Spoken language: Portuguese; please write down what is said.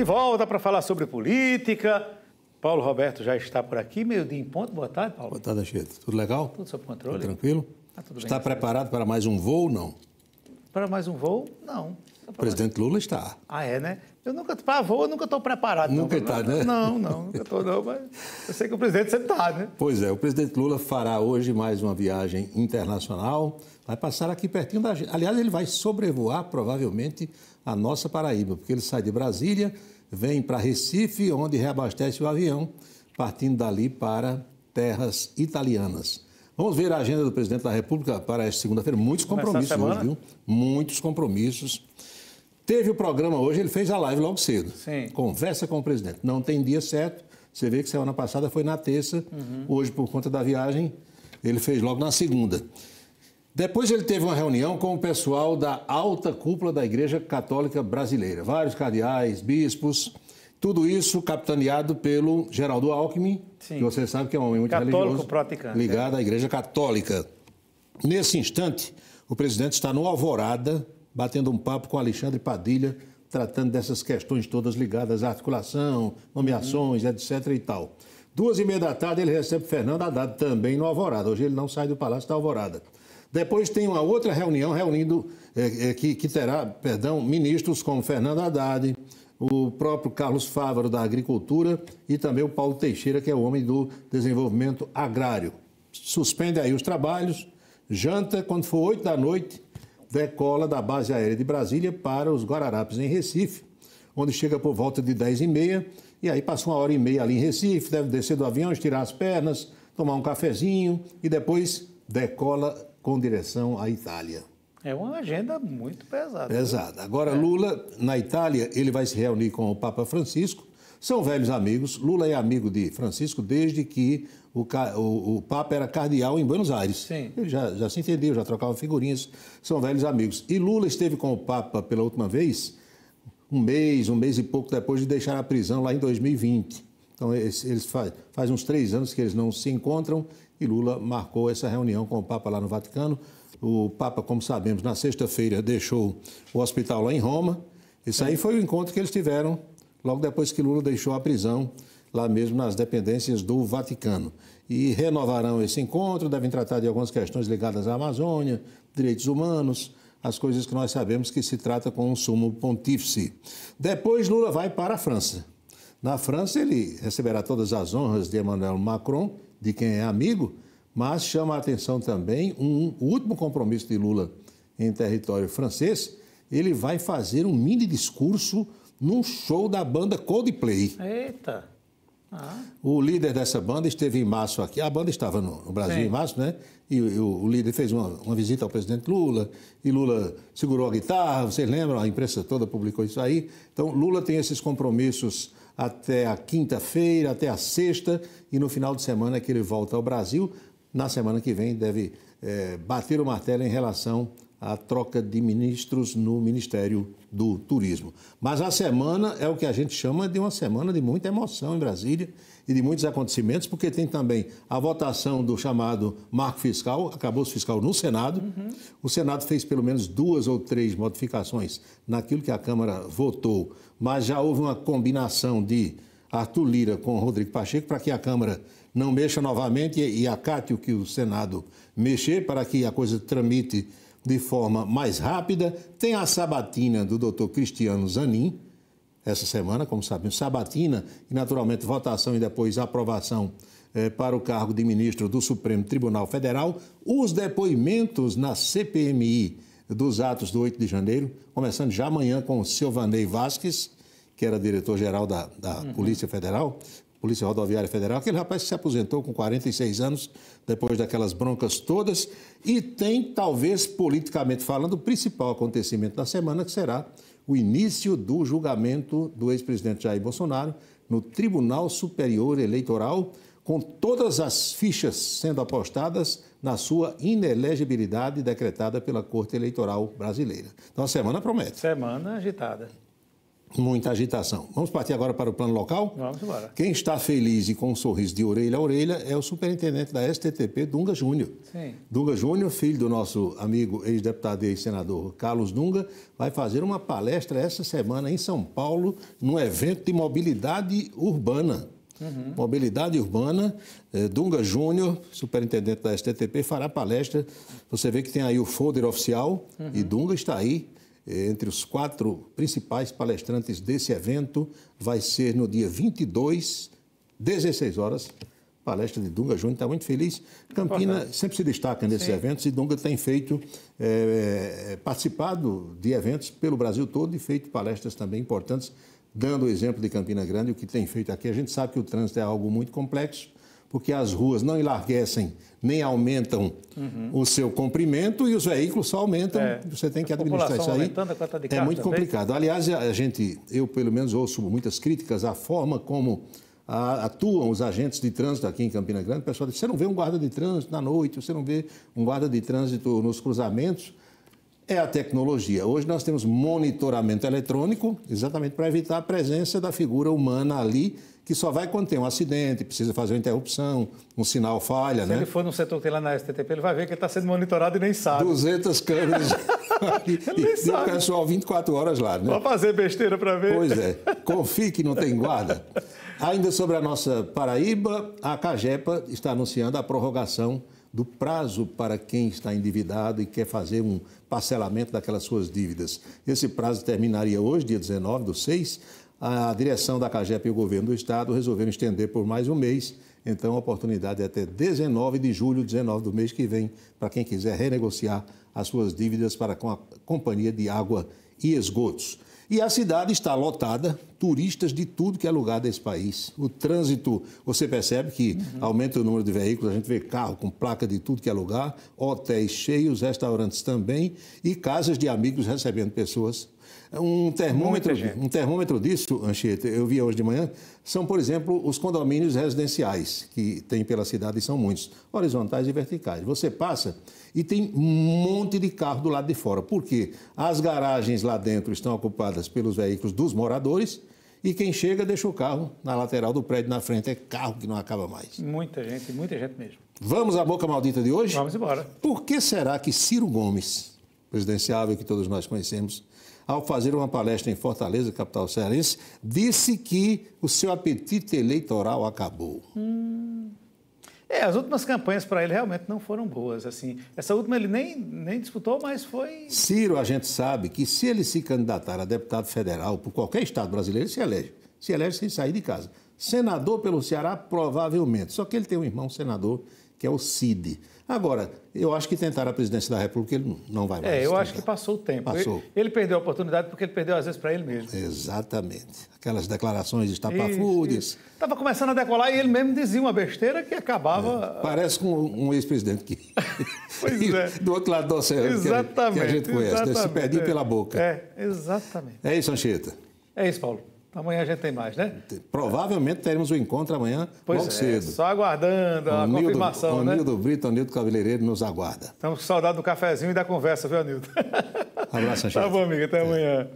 de volta para falar sobre política. Paulo Roberto já está por aqui, meio-dia em ponto. Boa tarde, Paulo. Boa tarde, Chico. Tudo legal? Tudo sob controle? Tudo tranquilo? Tá tudo está preparado para mais um voo ou não? Para mais um voo? Não. O presidente mais... Lula está. Ah, é, né? Eu nunca, para voo, eu nunca estou preparado. Nunca está, né? Não, não, nunca estou não, mas eu sei que o presidente sempre está, né? Pois é, o presidente Lula fará hoje mais uma viagem internacional, Vai passar aqui pertinho da gente. Aliás, ele vai sobrevoar provavelmente a nossa Paraíba, porque ele sai de Brasília, vem para Recife, onde reabastece o avião, partindo dali para terras italianas. Vamos ver a agenda do presidente da República para esta segunda-feira. Muitos compromissos hoje, viu? Muitos compromissos. Teve o programa hoje, ele fez a live logo cedo. Sim. Conversa com o presidente. Não tem dia certo. Você vê que semana passada foi na terça. Uhum. Hoje, por conta da viagem, ele fez logo na segunda. Depois ele teve uma reunião com o pessoal da alta cúpula da Igreja Católica Brasileira, vários cardeais, bispos, tudo isso capitaneado pelo Geraldo Alckmin, Sim. que você sabe que é um homem muito Católico religioso, praticante. É. ligado à Igreja Católica. Nesse instante, o presidente está no Alvorada, batendo um papo com Alexandre Padilha, tratando dessas questões todas ligadas à articulação, nomeações, uhum. etc. e tal. Duas e meia da tarde, ele recebe Fernando Haddad também no Alvorada. Hoje ele não sai do Palácio da Alvorada. Depois tem uma outra reunião reunindo é, é, que, que, terá, perdão, ministros como Fernando Haddad, o próprio Carlos Fávaro da Agricultura e também o Paulo Teixeira, que é o homem do desenvolvimento agrário. Suspende aí os trabalhos, janta, quando for oito da noite, decola da base aérea de Brasília para os Guararapes em Recife, onde chega por volta de dez e meia, e aí passa uma hora e meia ali em Recife, deve descer do avião, estirar as pernas, tomar um cafezinho e depois decola com direção à Itália. É uma agenda muito pesada. Pesada. Agora, é. Lula, na Itália, ele vai se reunir com o Papa Francisco. São velhos amigos. Lula é amigo de Francisco desde que o, o, o Papa era cardeal em Buenos Aires. Sim. Ele já, já se entendeu, já trocava figurinhas. São velhos amigos. E Lula esteve com o Papa pela última vez um mês, um mês e pouco depois de deixar a prisão lá em 2020. Então, eles, eles faz, faz uns três anos que eles não se encontram e Lula marcou essa reunião com o Papa lá no Vaticano. O Papa, como sabemos, na sexta-feira deixou o hospital lá em Roma. Isso aí foi o encontro que eles tiveram logo depois que Lula deixou a prisão, lá mesmo nas dependências do Vaticano. E renovarão esse encontro, devem tratar de algumas questões ligadas à Amazônia, direitos humanos, as coisas que nós sabemos que se trata com o sumo pontífice. Depois Lula vai para a França. Na França, ele receberá todas as honras de Emmanuel Macron, de quem é amigo, mas chama a atenção também um, o último compromisso de Lula em território francês. Ele vai fazer um mini discurso num show da banda Coldplay. Eita! Ah. O líder dessa banda esteve em março aqui. A banda estava no, no Brasil Sim. em março, né? E, e o, o, líder fez uma, uma, visita ao presidente Lula. E Lula segurou a guitarra. Vocês lembram? A imprensa toda publicou isso aí. Então, Lula tem esses compromissos até a quinta-feira, até a sexta, e no final de semana é que ele volta ao Brasil. Na semana que vem deve é, bater o martelo em relação a troca de ministros no Ministério do Turismo. Mas a semana é o que a gente chama de uma semana de muita emoção em Brasília e de muitos acontecimentos, porque tem também a votação do chamado marco fiscal, acabou-se fiscal no Senado. Uhum. O Senado fez pelo menos duas ou três modificações naquilo que a Câmara votou, mas já houve uma combinação de Arthur Lira com Rodrigo Pacheco para que a Câmara não mexa novamente e acate o que o Senado mexer, para que a coisa tramite de forma mais rápida. Tem a sabatina do doutor Cristiano Zanin, essa semana, como sabemos, sabatina e, naturalmente, votação e depois aprovação eh, para o cargo de ministro do Supremo Tribunal Federal. Os depoimentos na CPMI dos atos do 8 de janeiro, começando já amanhã com o Silvanei Vasques, que era diretor-geral da, da uhum. Polícia Federal, Polícia Rodoviária Federal, aquele rapaz que se aposentou com 46 anos, depois daquelas broncas todas, e tem, talvez, politicamente falando, o principal acontecimento da semana, que será o início do julgamento do ex-presidente Jair Bolsonaro no Tribunal Superior Eleitoral, com todas as fichas sendo apostadas na sua inelegibilidade decretada pela Corte Eleitoral Brasileira. Então, a semana promete. Semana agitada muita agitação. Vamos partir agora para o plano local? Vamos embora. Quem está feliz e com um sorriso de orelha a orelha é o superintendente da STTP, Dunga Júnior. Dunga Júnior, filho do nosso amigo ex-deputado e ex-senador Carlos Dunga, vai fazer uma palestra essa semana em São Paulo, num evento de mobilidade urbana. Uhum. Mobilidade Urbana, eh, Dunga Júnior, superintendente da STTP, fará palestra. Você vê que tem aí o folder oficial uhum. e Dunga está aí entre os quatro principais palestrantes desse evento, vai ser no dia 22, 16 horas. Palestra de Dunga Júnior, está muito feliz. Campina Importante. sempre se destaca nesses eventos e Dunga tem feito, é, participado de eventos pelo Brasil todo e feito palestras também importantes, dando o exemplo de Campina Grande, o que tem feito aqui. A gente sabe que o trânsito é algo muito complexo, porque as ruas não enlarguecem nem aumentam uhum. o seu comprimento e os veículos só aumentam. É. Você tem que a administrar isso aí. é muito complicado. Aliás, a gente, eu pelo menos ouço muitas críticas à forma como atuam os agentes de trânsito aqui em Campina Grande. O pessoal diz: você não vê um guarda de trânsito na noite, você não vê um guarda de trânsito nos cruzamentos é a tecnologia. Hoje nós temos monitoramento eletrônico, exatamente para evitar a presença da figura humana ali, que só vai quando tem um acidente, precisa fazer uma interrupção, um sinal falha, Se né? ele for no setor que tem lá na STTP, ele vai ver que ele está sendo monitorado e nem sabe. 200 câmeras ali, e, sabe. e o pessoal 24 horas lá, né? Vai fazer besteira para ver. Pois é, confie que não tem guarda. Ainda sobre a nossa Paraíba, a Cagepa está anunciando a prorrogação do prazo para quem está endividado e quer fazer um parcelamento daquelas suas dívidas. Esse prazo terminaria hoje, dia 19 do 6. A direção da CAGEP e o governo do estado resolveram estender por mais um mês. Então, a oportunidade é até 19 de julho, 19 do mês que vem, para quem quiser renegociar as suas dívidas para com a Companhia de Água e Esgotos. E a cidade está lotada, turistas de tudo que é lugar desse país. O trânsito, você percebe que uhum. aumenta o número de veículos, a gente vê carro com placa de tudo que é lugar, hotéis cheios, restaurantes também e casas de amigos recebendo pessoas um termômetro, um termômetro disso, Anchieta, eu vi hoje de manhã, são, por exemplo, os condomínios residenciais que tem pela cidade e são muitos, horizontais e verticais. Você passa e tem um monte de carro do lado de fora. Por quê? As garagens lá dentro estão ocupadas pelos veículos dos moradores e quem chega deixa o carro na lateral do prédio na frente. É carro que não acaba mais. Muita gente, muita gente mesmo. Vamos à boca maldita de hoje? Vamos embora. Por que será que Ciro Gomes, presidenciável que todos nós conhecemos, ao fazer uma palestra em Fortaleza, capital cearense, disse que o seu apetite eleitoral acabou. Hum. É, as últimas campanhas para ele realmente não foram boas. Assim, essa última ele nem, nem disputou, mas foi. Ciro, a gente sabe que se ele se candidatar a deputado federal por qualquer estado brasileiro, ele se elege. Se elege sem sair de casa. Senador pelo Ceará, provavelmente. Só que ele tem um irmão senador que é o CID. Agora, eu acho que tentar a presidência da República ele não vai mais. É, eu tentar. acho que passou o tempo. Passou. Ele, ele, perdeu a oportunidade porque ele perdeu às vezes para ele mesmo. Exatamente. Aquelas declarações de estapafúrdias. Estava começando a decolar e ele mesmo dizia uma besteira que acabava. É. Parece com um, um ex-presidente que. pois é. do outro lado do oceano. Exatamente. Que a, gente conhece. Né? Se perdia é. pela boca. É, exatamente. É isso, Anchieta. É isso, Paulo. Amanhã a gente tem mais, né? Provavelmente teremos o um encontro amanhã pois logo é, cedo. Só aguardando a Onildo, confirmação, né? Brito, Anildo Cabeleireiro nos aguarda. Estamos com saudade do cafezinho e da conversa, viu, Anildo? abraço, Angélica. Tá bom, amiga. Até é. amanhã.